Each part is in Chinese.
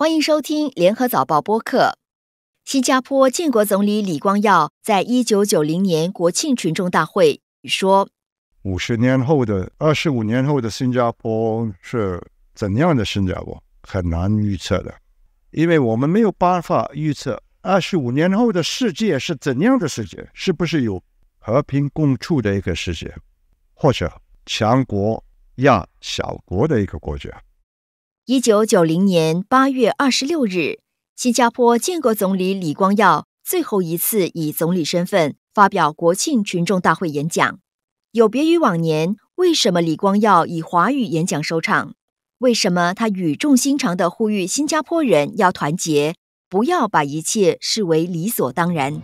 欢迎收听《联合早报》播客。新加坡建国总理李光耀在一九九零年国庆群众大会说：“五十年后的、二十五年后的新加坡是怎样的新加坡？很难预测的，因为我们没有办法预测二十五年后的世界是怎样的世界，是不是有和平共处的一个世界，或者强国压小国的一个国家。”一九九零年八月二十六日，新加坡建国总理李光耀最后一次以总理身份发表国庆群众大会演讲。有别于往年，为什么李光耀以华语演讲收场？为什么他语重心长地呼吁新加坡人要团结，不要把一切视为理所当然？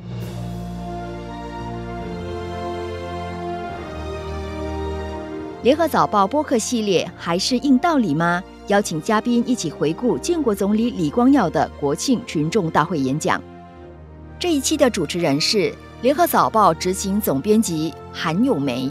联合早报播客系列还是硬道理吗？邀请嘉宾一起回顾建国总理李光耀的国庆群众大会演讲。这一期的主持人是联合早报执行总编辑韩永梅。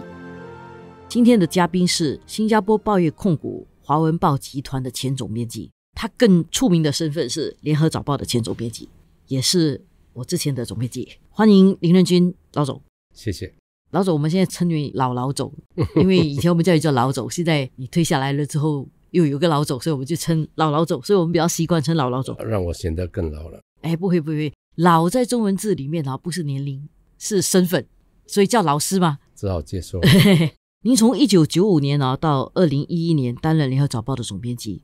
今天的嘉宾是新加坡报业控股华文报集团的前总编辑，他更出名的身份是联合早报的前总编辑，也是我之前的总编辑。欢迎林仁君老总，谢谢老总，我们现在称为老老总，因为以前我们叫你叫老总，现在你退下来了之后。又有个老总，所以我们就称老老总，所以我们比较习惯称老老总，让我显得更老了。哎，不会不会，老在中文字里面啊，不是年龄，是身份，所以叫老师嘛。只好接受。您从一九九五年啊到二零一一年担任联合早报的总编辑，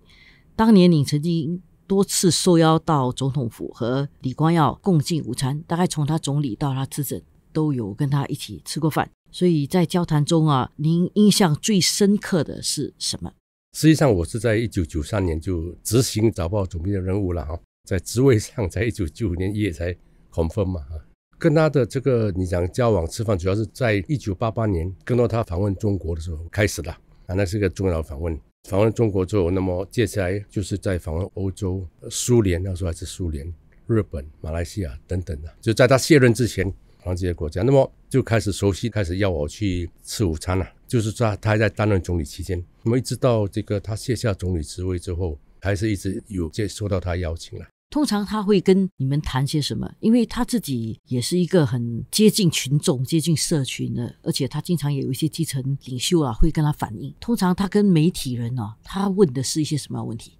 当年您曾经多次受邀到总统府和李光耀共进午餐，大概从他总理到他执政，都有跟他一起吃过饭。所以在交谈中啊，您印象最深刻的是什么？实际上，我是在一九九三年就执行早报总编的任务了哈，在职位上，在一九九五年一月才 confirm 嘛哈。跟他的这个你讲交往吃饭，主要是在一九八八年跟到他访问中国的时候开始的啊，那是个重要的访问。访问中国之后，那么接下来就是在访问欧洲、苏联那时候还是苏联、日本、马来西亚等等的，就在他卸任之前访问这些国家，那么就开始熟悉，开始要我去吃午餐了。就是在他还在担任总理期间，那么一直到这个他卸下总理职位之后，还是一直有接收到他邀请了。通常他会跟你们谈些什么？因为他自己也是一个很接近群众、接近社群的，而且他经常也有一些基层领袖啊，会跟他反映。通常他跟媒体人呢，他问的是一些什么问题？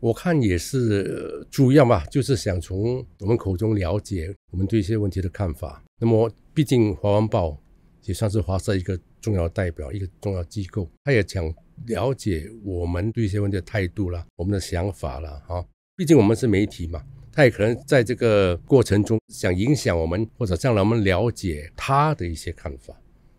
我看也是主要嘛，就是想从我们口中了解我们对一些问题的看法。那么毕竟《华文报》也算是华社一个。重要代表一个重要机构，他也想了解我们对一些问题的态度啦，我们的想法啦，哈，毕竟我们是媒体嘛，他也可能在这个过程中想影响我们，或者让我们了解他的一些看法，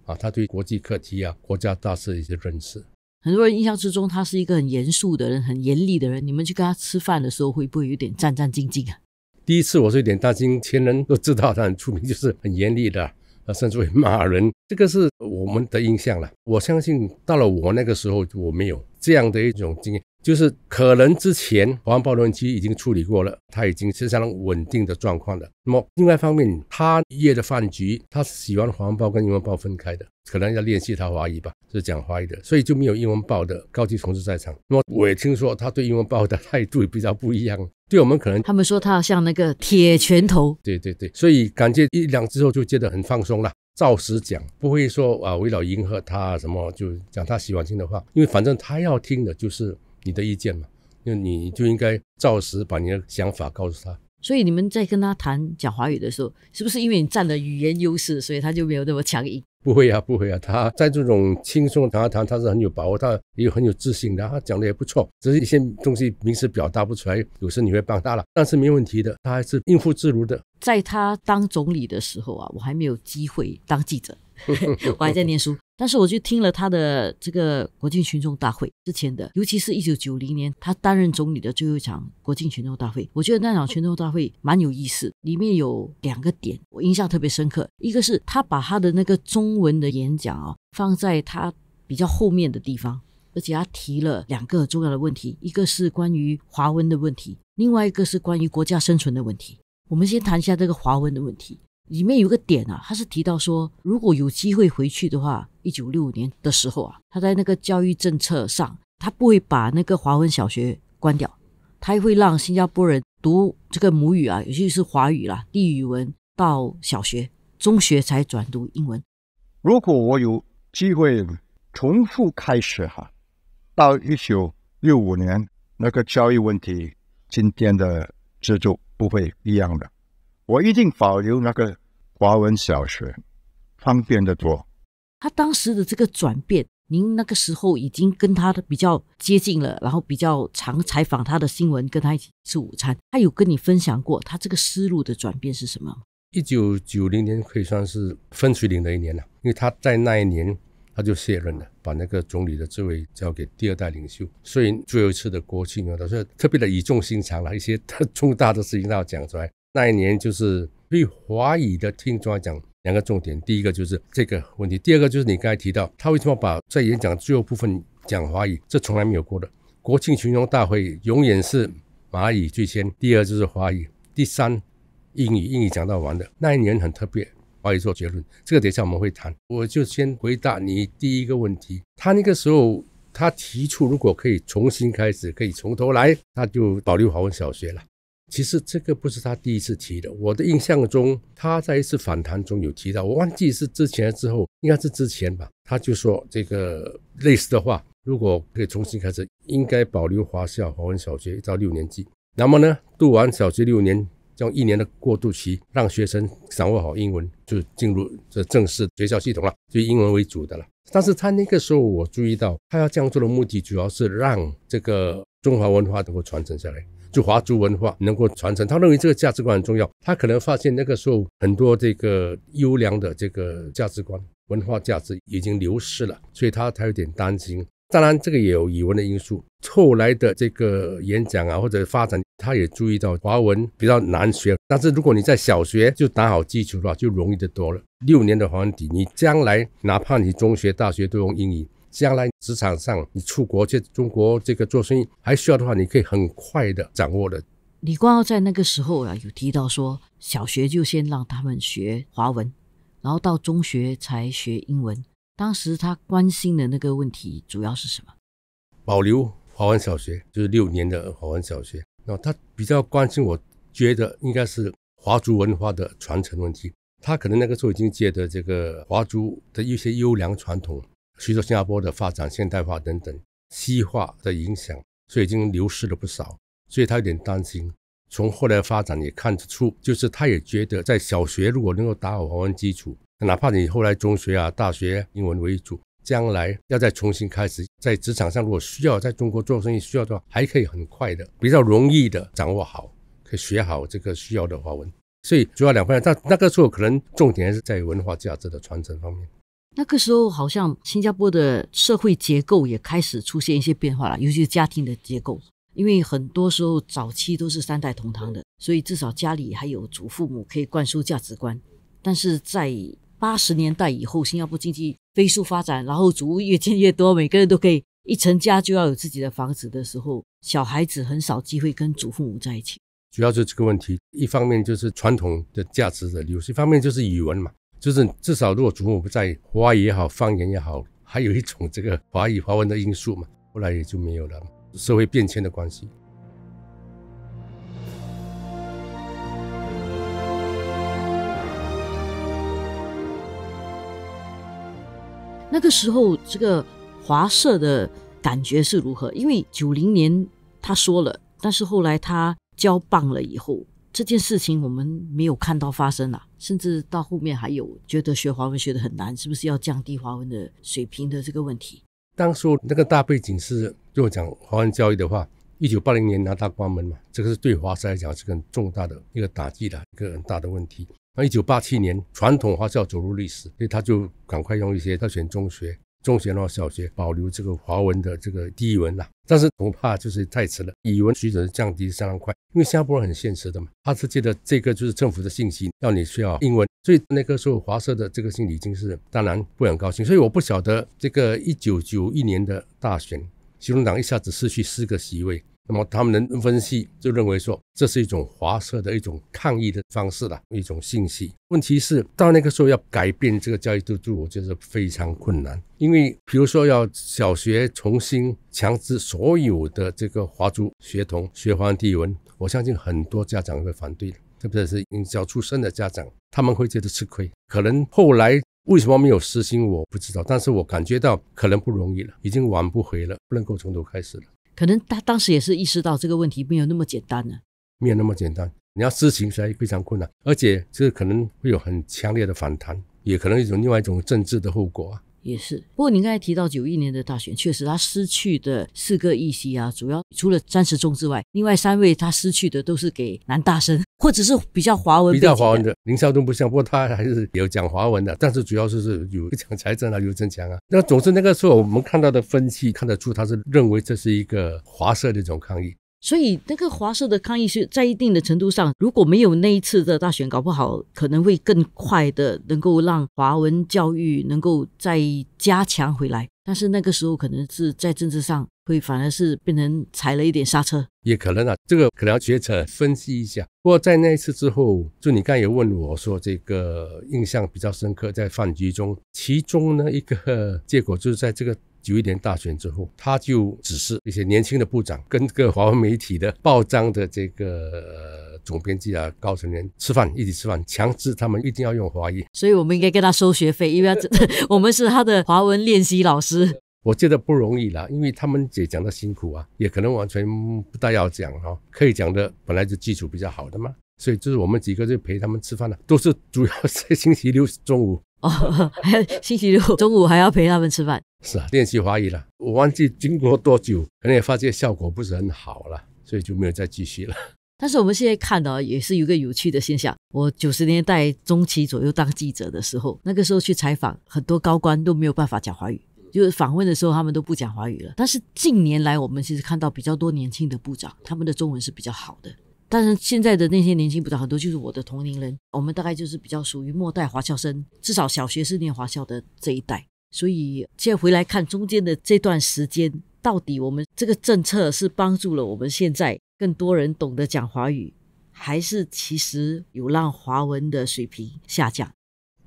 啊，他对国际课题啊、国家大事的一些认识。很多人印象之中他是一个很严肃的人，很严厉的人。你们去跟他吃饭的时候，会不会有点战战兢兢啊？第一次我是有点担心，前人都知道他很出名，就是很严厉的。啊，甚至会骂人，这个是我们的印象了。我相信到了我那个时候，我没有这样的一种经验。就是可能之前华文报轮机已经处理过了，他已经是非常稳定的状况了。那么另外一方面，他夜的饭局，他喜欢华文报跟英文报分开的，可能要练习他华裔吧，是讲华裔的，所以就没有英文报的高级同事在场。那么我也听说他对英文报的态度也比较不一样，对我们可能他们说他像那个铁拳头，对对对，所以感觉一两之后就觉得很放松了，照实讲，不会说啊，为了迎合他什么，就讲他喜欢听的话，因为反正他要听的就是。你的意见嘛，那你就应该照实把你的想法告诉他。所以你们在跟他谈讲华语的时候，是不是因为你占了语言优势，所以他就没有那么强硬？不会啊，不会啊，他在这种轻松谈话，谈，他是很有把握，他也很有自信的，他讲的也不错，只是一些东西平时表达不出来，有时你会帮他了，但是没问题的，他还是应付自如的。在他当总理的时候啊，我还没有机会当记者。我还在念书，但是我就听了他的这个国际群众大会之前的，尤其是一九九零年他担任总理的最后一场国际群众大会，我觉得那场群众大会蛮有意思，里面有两个点我印象特别深刻，一个是他把他的那个中文的演讲啊放在他比较后面的地方，而且他提了两个重要的问题，一个是关于华文的问题，另外一个是关于国家生存的问题。我们先谈一下这个华文的问题。里面有个点啊，他是提到说，如果有机会回去的话，一九六五年的时候啊，他在那个教育政策上，他不会把那个华文小学关掉，他会让新加坡人读这个母语啊，尤其是华语啦，地语文到小学、中学才转读英文。如果我有机会重复开始哈，到一九六五年那个教育问题，今天的制度不会一样的。我一定保留那个华文小学，方便的多。他当时的这个转变，您那个时候已经跟他比较接近了，然后比较常采访他的新闻，跟他一起吃午餐。他有跟你分享过他这个思路的转变是什么？一九九零年可以算是分水岭的一年了，因为他在那一年他就卸任了，把那个总理的职位交给第二代领袖。所以最后一次的国庆，他是特别的语重心长了，一些特重大的事情都要讲出来。那一年，就是对华语的听众来讲，两个重点：第一个就是这个问题，第二个就是你刚才提到，他为什么把在演讲最后部分讲华语？这从来没有过的。国庆群众大会永远是蚂语最先，第二就是华语，第三英语，英语讲到完的。那一年很特别，华语做结论，这个等一下我们会谈。我就先回答你第一个问题：他那个时候，他提出如果可以重新开始，可以从头来，他就保留华文小学了。其实这个不是他第一次提的，我的印象中，他在一次访谈中有提到，我忘记是之前之后，应该是之前吧。他就说这个类似的话，如果可以重新开始，应该保留华校、华文小学一到六年级。那么呢，读完小学六年，将一年的过渡期，让学生掌握好英文，就进入这正式学校系统了，就英文为主的了。但是他那个时候我注意到，他要这样做的目的，主要是让这个中华文化能够传承下来。就华族文化能够传承，他认为这个价值观很重要。他可能发现那个时候很多这个优良的这个价值观、文化价值已经流失了，所以他他有点担心。当然，这个也有语文的因素。后来的这个演讲啊，或者发展，他也注意到华文比较难学，但是如果你在小学就打好基础的话，就容易得多了。六年的华文底，你将来哪怕你中学、大学都用英语。将来职场上，你出国去中国这个做生意还需要的话，你可以很快的掌握的。李光耀在那个时候啊，有提到说，小学就先让他们学华文，然后到中学才学英文。当时他关心的那个问题主要是什么？保留华文小学，就是六年的华文小学。那他比较关心，我觉得应该是华族文化的传承问题。他可能那个时候已经觉得这个华族的一些优良传统。随着新加坡的发展、现代化等等西化的影响，所以已经流失了不少。所以他有点担心。从后来发展也看得出，就是他也觉得，在小学如果能够打好华文基础，哪怕你后来中学啊、大学英文为主，将来要再重新开始，在职场上如果需要在中国做生意需要的话，还可以很快的、比较容易的掌握好，可以学好这个需要的华文。所以主要两方面，但那个时候可能重点还是在文化价值的传承方面。那个时候，好像新加坡的社会结构也开始出现一些变化了，尤其是家庭的结构。因为很多时候早期都是三代同堂的，所以至少家里还有祖父母可以灌输价值观。但是在八十年代以后，新加坡经济飞速发展，然后祖屋越建越多，每个人都可以一成家就要有自己的房子的时候，小孩子很少机会跟祖父母在一起。主要是这个问题，一方面就是传统的价值的流失，一方面就是语文嘛。就是至少，如果祖母不在，华语也好，方言也好，还有一种这个华语、华文的因素嘛。后来也就没有了，社会变迁的关系。那个时候，这个华社的感觉是如何？因为九零年他说了，但是后来他交棒了以后，这件事情我们没有看到发生了。甚至到后面还有觉得学华文学的很难，是不是要降低华文的水平的这个问题？当初那个大背景是，如果讲华文教育的话，一九八零年拿大关门嘛，这个是对华师来讲是个重大的一个打击的一个很大的问题。那一九八七年传统华校走入历史，所以他就赶快用一些特选中学。中学的小学保留这个华文的这个第一文啦，但是恐怕就是太迟了。语文水准降低相当快，因为新加坡很现实的嘛，他是借的这个就是政府的信息要你需要英文，所以那个时候华社的这个心理已经是当然不很高兴。所以我不晓得这个一九九一年的大选，行动党一下子失去四个席位。那么他们能分析，就认为说这是一种华社的一种抗议的方式啦，一种信息。问题是到那个时候要改变这个教育制度，我觉得非常困难。因为比如说要小学重新强制所有的这个华族学童学华文地文，我相信很多家长会反对的，特别是英教出身的家长，他们会觉得吃亏。可能后来为什么没有实行，我不知道。但是我感觉到可能不容易了，已经挽不回了，不能够从头开始了。可能他当时也是意识到这个问题没有那么简单呢，没有那么简单。你要知情来非常困难，而且这可能会有很强烈的反弹，也可能一种另外一种政治的后果啊。也是。不过您刚才提到九一年的大选，确实他失去的四个议席啊，主要除了张时中之外，另外三位他失去的都是给南大生。或者是比较华文，比较华文的林少东不像，不过他还是有讲华文的，但是主要是是有讲财政啊，有增强啊。那总之那个时候我们看到的分析看得出，他是认为这是一个华社的一种抗议。所以那个华社的抗议是在一定的程度上，如果没有那一次的大选搞不好，可能会更快的能够让华文教育能够再加强回来。但是那个时候可能是在政治上。会反而是变成踩了一点刹车，也可能啊，这个可能要学者分析一下。不过在那一次之后，就你刚也问我说，这个印象比较深刻，在饭局中，其中呢一个结果就是在这个九一年大选之后，他就指示一些年轻的部长跟这个华文媒体的报章的这个总编辑啊、高层人吃饭一起吃饭，强制他们一定要用华语。所以我们应该给他收学费，因为这 我们是他的华文练习老师。我觉得不容易啦，因为他们也讲的辛苦啊，也可能完全不大要讲哦，可以讲的本来就基础比较好的嘛，所以就是我们几个就陪他们吃饭了，都是主要在 星期六中午哦，星期六中午还要陪他们吃饭，是啊，练习华语了。我忘记经过多久，可能也发现效果不是很好了，所以就没有再继续了。但是我们现在看到也是一个有趣的现象，我九十年代中期左右当记者的时候，那个时候去采访很多高官都没有办法讲华语。就是访问的时候，他们都不讲华语了。但是近年来，我们其实看到比较多年轻的部长，他们的中文是比较好的。但是现在的那些年轻部长很多就是我的同龄人，我们大概就是比较属于末代华侨生，至少小学是念华校的这一代。所以现在回来看中间的这段时间，到底我们这个政策是帮助了我们现在更多人懂得讲华语，还是其实有让华文的水平下降？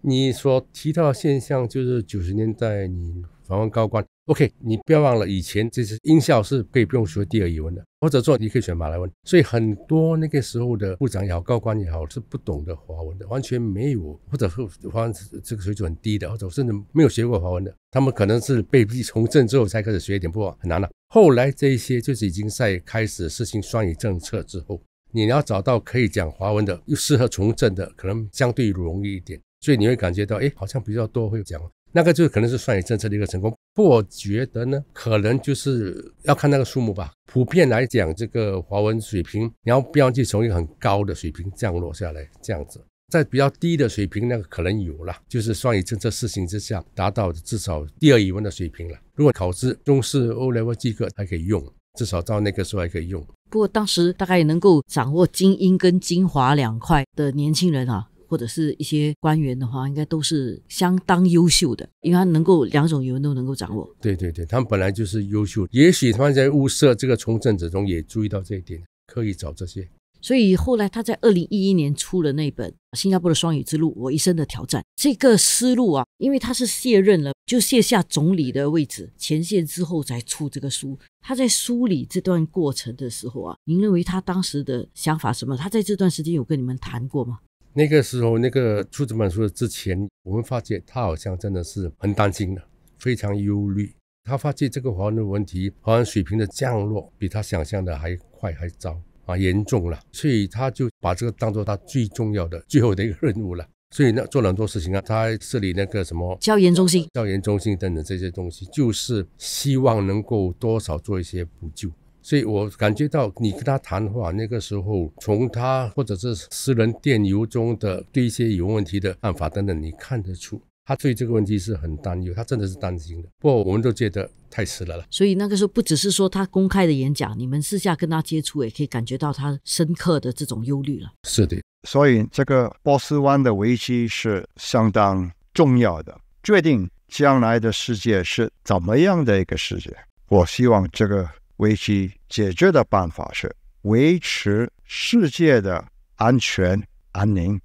你所提到的现象就是九十年代你。访问高官，OK，你不要忘了，以前这些音效是可以不用学第二语文的，或者说你可以选马来文。所以很多那个时候的部长也好，高官也好，是不懂得华文的，完全没有，或者是反文这个水准很低的，或者甚至没有学过华文的，他们可能是被逼从政之后才开始学一点，不过很难了。后来这一些就是已经在开始实行双语政策之后，你要找到可以讲华文的又适合从政的，可能相对容易一点。所以你会感觉到，哎，好像比较多会讲。那个就可能是双语政策的一个成功。不我觉得呢，可能就是要看那个数目吧。普遍来讲，这个华文水平，然后标记从一个很高的水平降落下来，这样子，在比较低的水平，那个可能有了，就是双语政策试行之下，达到至少第二语文的水平了。如果考试中视欧莱外基课，还可以用，至少到那个时候还可以用。不过当时大概也能够掌握精英跟精华两块的年轻人啊。或者是一些官员的话，应该都是相当优秀的，因为他能够两种语言都能够掌握。对对对，他们本来就是优秀，也许他们在物色这个从政者中也注意到这一点，刻意找这些。所以后来他在二零一一年出了那本《新加坡的双语之路：我一生的挑战》这个思路啊，因为他是卸任了，就卸下总理的位置，前线之后才出这个书。他在梳理这段过程的时候啊，您认为他当时的想法什么？他在这段时间有跟你们谈过吗？那个时候，那个出这本书之前，我们发现他好像真的是很担心的，非常忧虑。他发现这个核的问题，好像水平的降落比他想象的还快还早啊，严重了。所以他就把这个当做他最重要的、最后的一个任务了。所以呢，做了很多事情啊，他设立那个什么教研中心、教研中心等等这些东西，就是希望能够多少做一些补救。所以我感觉到你跟他谈话那个时候，从他或者是私人电邮中的对一些有问题的看法等等，你看得出他对这个问题是很担忧，他真的是担心的。不过我们都觉得太迟了了。所以那个时候不只是说他公开的演讲，你们私下跟他接触也可以感觉到他深刻的这种忧虑了。是的，所以这个波斯湾的危机是相当重要的，决定将来的世界是怎么样的一个世界。我希望这个。危机解决的办法是维持世界的安全安宁。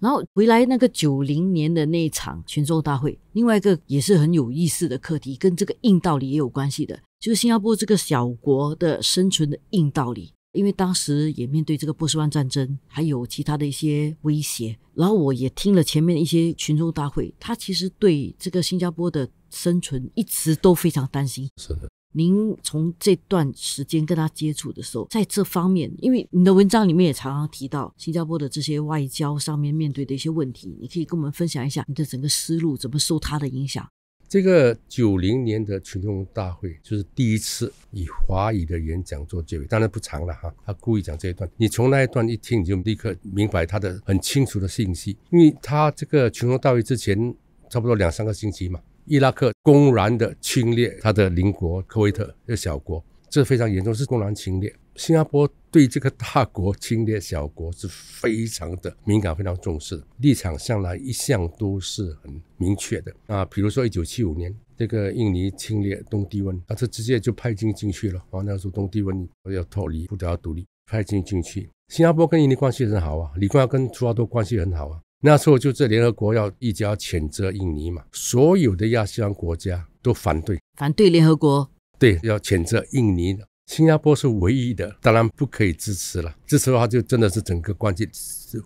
然后回来那个九零年的那一场群众大会，另外一个也是很有意思的课题，跟这个硬道理也有关系的，就是新加坡这个小国的生存的硬道理。因为当时也面对这个波斯湾战争，还有其他的一些威胁。然后我也听了前面的一些群众大会，他其实对这个新加坡的生存一直都非常担心。是的。您从这段时间跟他接触的时候，在这方面，因为你的文章里面也常常提到新加坡的这些外交上面面对的一些问题，你可以跟我们分享一下你的整个思路，怎么受他的影响？这个九零年的群众大会就是第一次以华语的演讲做结尾，当然不长了哈。他故意讲这一段，你从那一段一听，你就立刻明白他的很清楚的信息，因为他这个群众大会之前差不多两三个星期嘛。伊拉克公然的侵略他的邻国科威特这小国，这非常严重，是公然侵略。新加坡对这个大国侵略小国是非常的敏感，非常重视，立场向来一向都是很明确的。啊，比如说一九七五年这个印尼侵略东帝汶，啊，这直接就派军进去了。啊，那时候东帝汶要脱离不独立，派军进去。新加坡跟印尼关系很好啊，李光耀跟朱拉多关系很好啊。那时候就这联合国要一家谴责印尼嘛，所有的亚细拉国家都反对，反对联合国，对，要谴责印尼。新加坡是唯一的，当然不可以支持了。支持的话就真的是整个关系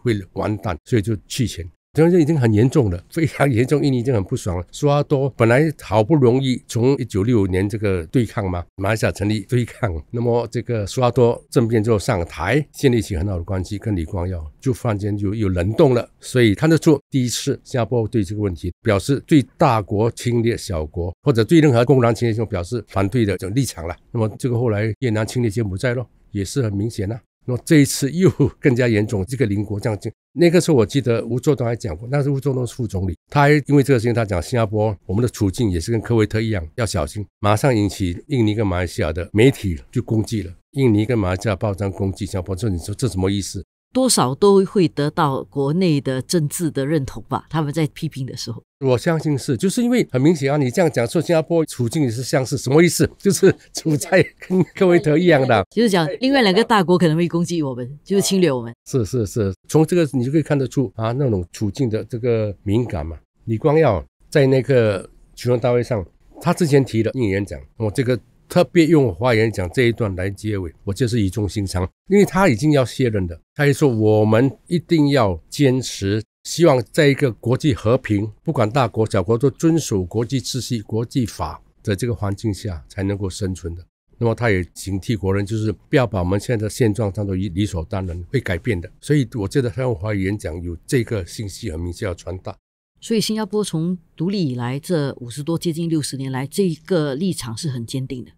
会完蛋，所以就弃权。这已经很严重了，非常严重，印尼已经很不爽了。苏拉多本来好不容易从一九六五年这个对抗嘛，马来西亚成立对抗，那么这个苏拉多政变之后上台，建立起很好的关系，跟李光耀就突然间就有冷冻了。所以看得出，第一次新加坡对这个问题表示对大国侵略小国，或者对任何公然侵略就表示反对的这种立场了。那么这个后来越南侵略柬埔寨咯，也是很明显啊。那这一次又更加严重，这个邻国降级。那个时候我记得吴作栋还讲过，那时吴作栋是副总理，他还因为这个事情他讲新加坡，我们的处境也是跟科威特一样，要小心，马上引起印尼跟马来西亚的媒体就攻击了，印尼跟马来西亚报章攻击新加坡，说你说这什么意思？多少都会得到国内的政治的认同吧？他们在批评的时候，我相信是，就是因为很明显啊，你这样讲说新加坡处境也是相似，什么意思？就是处在跟科威特一样的，就是讲另外两个大国可能会攻击我们，就是侵略我们。是是是，从这个你就可以看得出啊，那种处境的这个敏感嘛。李光耀在那个全会大会上，他之前提的应演讲，我这个。特别用华言讲这一段来结尾，我就是语重心长，因为他已经要卸任的，他也说我们一定要坚持，希望在一个国际和平，不管大国小国都遵守国际秩序、国际法的这个环境下才能够生存的。那么他也警惕国人，就是不要把我们现在的现状当作理所当然，会改变的。所以我觉得他用华语言讲有这个信息很明确要传达。所以新加坡从独立以来这五十多接近六十年来，这一个立场是很坚定的。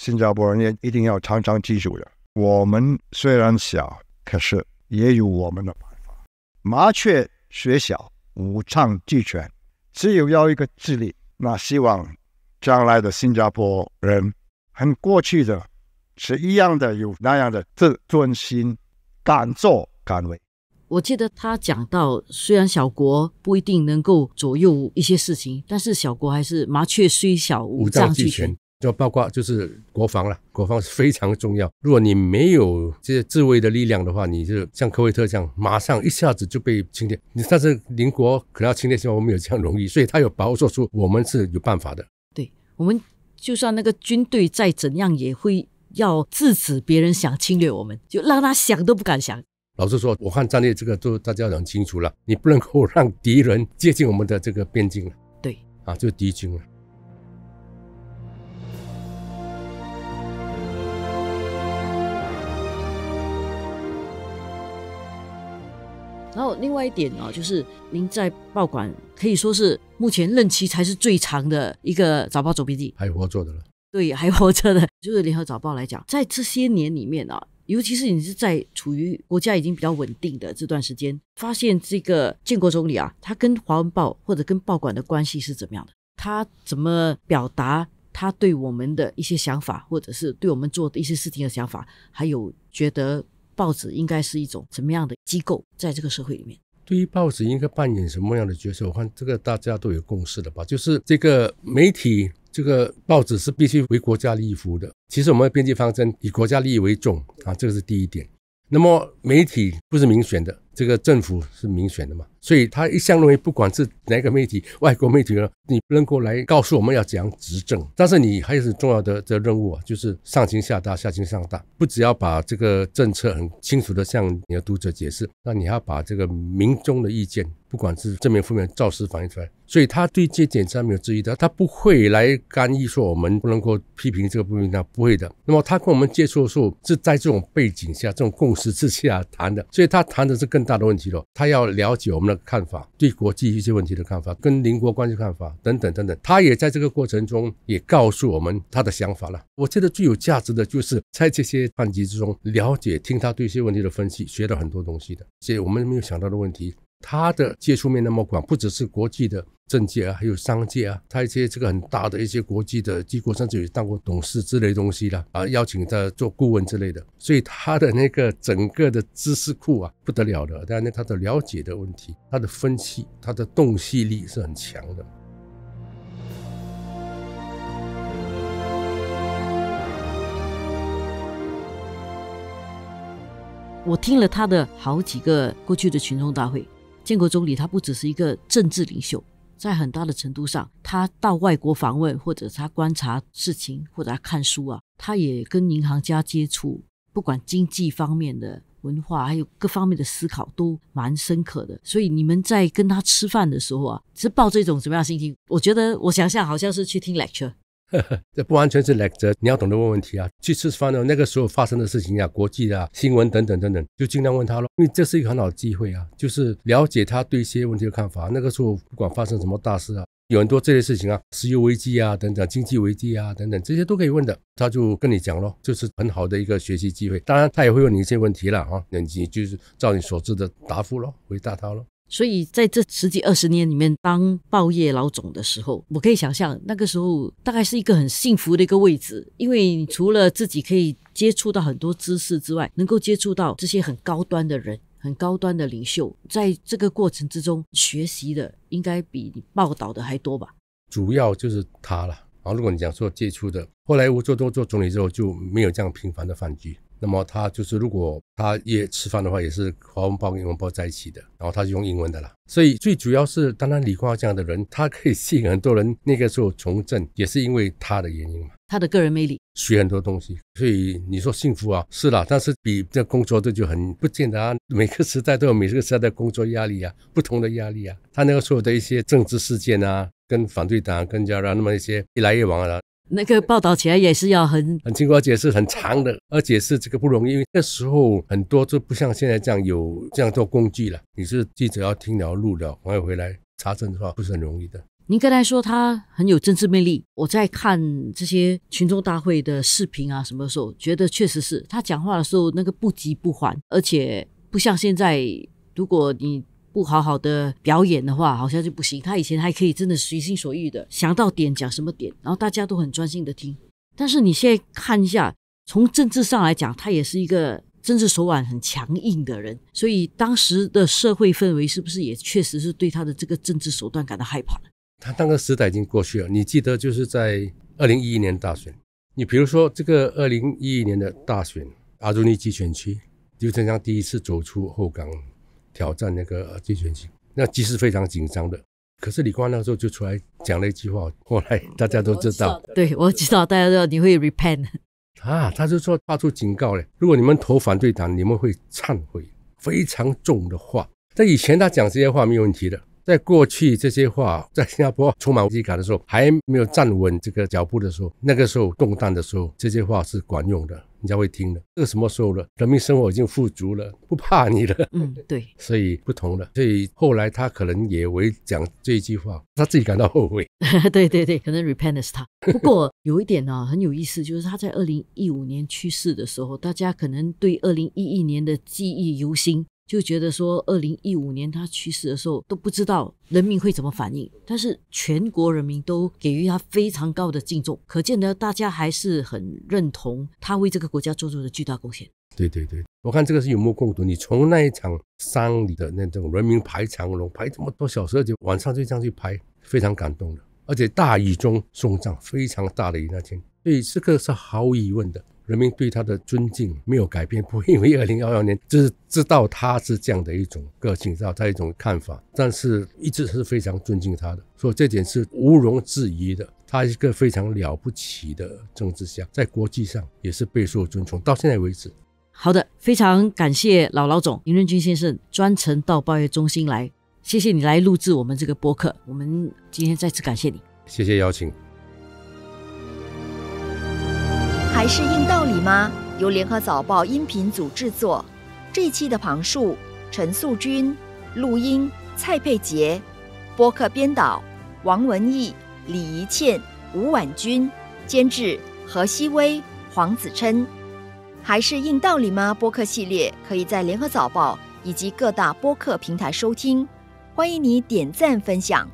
新加坡人也一定要常常记住的。我们虽然小，可是也有我们的办法。麻雀虽小，五脏俱全。只有要一个智力，那希望将来的新加坡人，和过去的是一样的，有那样的自尊心，敢作敢为。我记得他讲到，虽然小国不一定能够左右一些事情，但是小国还是麻雀虽小，五脏俱全。就包括就是国防了，国防是非常重要。如果你没有这些自卫的力量的话，你就像科威特这样，马上一下子就被侵略。你但是邻国可能要侵略，希望我们有这样容易，所以他有把握做出我们是有办法的。对我们，就算那个军队再怎样，也会要制止别人想侵略我们，就让他想都不敢想。老实说，我看战略这个都大家讲清楚了，你不能够让敌人接近我们的这个边境了。对，啊，就敌军了。然后另外一点哦，就是您在报馆可以说是目前任期才是最长的一个早报总编辑，还有活做的了。对，还有活做的。就是联合早报来讲，在这些年里面啊，尤其是你是在处于国家已经比较稳定的这段时间，发现这个建国总理啊，他跟《华文报》或者跟报馆的关系是怎么样的？他怎么表达他对我们的一些想法，或者是对我们做的一些事情的想法？还有觉得？报纸应该是一种什么样的机构，在这个社会里面？对于报纸应该扮演什么样的角色？我看这个大家都有共识的吧，就是这个媒体，这个报纸是必须为国家利益服务的。其实我们的编辑方针以国家利益为重啊，这个是第一点。那么媒体不是民选的，这个政府是民选的嘛？所以他一向认为，不管是哪个媒体、外国媒体呢，你不能够来告诉我们要怎样执政。但是你还有很重要的这任务啊，就是上情下达、下情上达，不只要把这个政策很清楚的向你的读者解释，那你还要把这个民众的意见，不管是正面、负面、造势反映出来。所以他对这点检没有质疑的，他不会来干预说我们不能够批评这个、部分，那，不会的。那么他跟我们接触的时候是在这种背景下、这种共识之下谈的，所以他谈的是更大的问题了，他要了解我们。的看法对国际一些问题的看法，跟邻国关系看法等等等等，他也在这个过程中也告诉我们他的想法了。我觉得最有价值的就是在这些班级之中了解听他对一些问题的分析，学到很多东西的，以我们没有想到的问题。他的接触面那么广，不只是国际的政界啊，还有商界啊，他一些这个很大的一些国际的机构，甚至于当过董事之类东西啦，啊，邀请他做顾问之类的，所以他的那个整个的知识库啊，不得了的。但是他的了解的问题，他的分析，他的洞悉力是很强的。我听了他的好几个过去的群众大会。建国总理他不只是一个政治领袖，在很大的程度上，他到外国访问，或者他观察事情，或者他看书啊，他也跟银行家接触，不管经济方面的、文化还有各方面的思考都蛮深刻的。所以你们在跟他吃饭的时候啊，是抱着一种什么样的心情？我觉得，我想想，好像是去听 lecture。这不完全是 lecture，你要懂得问问题啊。去吃饭喽，那个时候发生的事情呀，国际啊，新闻等等等等，就尽量问他喽，因为这是一个很好的机会啊，就是了解他对一些问题的看法。那个时候不管发生什么大事啊，有很多这类事情啊，石油危机啊等等，经济危机啊等等，这些都可以问的，他就跟你讲喽，就是很好的一个学习机会。当然他也会问你一些问题了啊，那你就是照你所知的答复咯，回答他喽。所以在这十几二十年里面，当报业老总的时候，我可以想象那个时候大概是一个很幸福的一个位置，因为除了自己可以接触到很多知识之外，能够接触到这些很高端的人、很高端的领袖，在这个过程之中学习的应该比你报道的还多吧？主要就是他了。然后，如果你讲说接触的，后来我做多做总理之后就没有这样频繁的饭局。那么他就是，如果他也吃饭的话，也是华文包跟英文包在一起的，然后他是用英文的啦。所以最主要是，当然李光耀这样的人，他可以吸引很多人。那个时候从政也是因为他的原因嘛，他的个人魅力，学很多东西。所以你说幸福啊，是啦，但是比这工作这就很不简单。每个时代都有每个时代的工作压力啊，不同的压力啊。他那个时候的一些政治事件啊，跟反对党，跟家的那么一些一来一往啊，那个报道起来也是要很很经而且是很长的，而且是这个不容易，因为那时候很多就不像现在这样有这样做工具了。你是记者，要听了、录了，然要回来查证的话，不是很容易的。您刚才说他很有政治魅力，我在看这些群众大会的视频啊什么的时候，觉得确实是他讲话的时候那个不急不缓，而且不像现在，如果你。不好好的表演的话，好像就不行。他以前还可以，真的随心所欲的想到点讲什么点，然后大家都很专心的听。但是你现在看一下，从政治上来讲，他也是一个政治手腕很强硬的人，所以当时的社会氛围是不是也确实是对他的这个政治手段感到害怕？他那个时代已经过去了。你记得就是在二零一一年大选，你比如说这个二零一一年的大选，阿朱尼基选区，刘承江第一次走出后港。挑战那个集权性，那其实非常紧张的。可是李光那时候就出来讲了一句话，后来大家都知道。对我知道，大家知道你会 repent。啊，他就说发出警告了：如果你们投反对党，你们会忏悔，非常重的话。在以前他讲这些话没有问题的，在过去这些话，在新加坡充满危机感的时候，还没有站稳这个脚步的时候，那个时候动荡的时候，这些话是管用的。人家会听的，这个什么时候了？人民生活已经富足了，不怕你了。嗯，对，所以不同了。所以后来他可能也会讲这一句话，他自己感到后悔。对对对，可能 repentness 他。不过有一点呢，很有意思，就是他在二零一五年去世的时候，大家可能对二零一一年的记忆犹新。就觉得说，二零一五年他去世的时候都不知道人民会怎么反应，但是全国人民都给予他非常高的敬重，可见呢，大家还是很认同他为这个国家做出的巨大贡献。对对对，我看这个是有目共睹。你从那一场山里的那种人民排长龙，排这么多小时就晚上就这样去排，非常感动的。而且大雨中送葬，非常大的一那天。所以这个是毫无疑问的，人民对他的尊敬没有改变，不 会因为二零二幺年就是知道他是这样的一种个性，知道他一种看法，但是一直是非常尊敬他的，所以这点是毋容置疑的。他一个非常了不起的政治家，在国际上也是备受尊崇，到现在为止。好的，非常感谢老老总林润军先生专程到报业中心来，谢谢你来录制我们这个播客，我们今天再次感谢你，谢谢邀请。还是硬道理吗？由联合早报音频组制作，这一期的旁述陈素君，录音蔡佩杰，播客编导王文义、李怡倩、吴婉君，监制何曦微、黄子琛。还是硬道理吗？播客系列可以在联合早报以及各大播客平台收听，欢迎你点赞分享。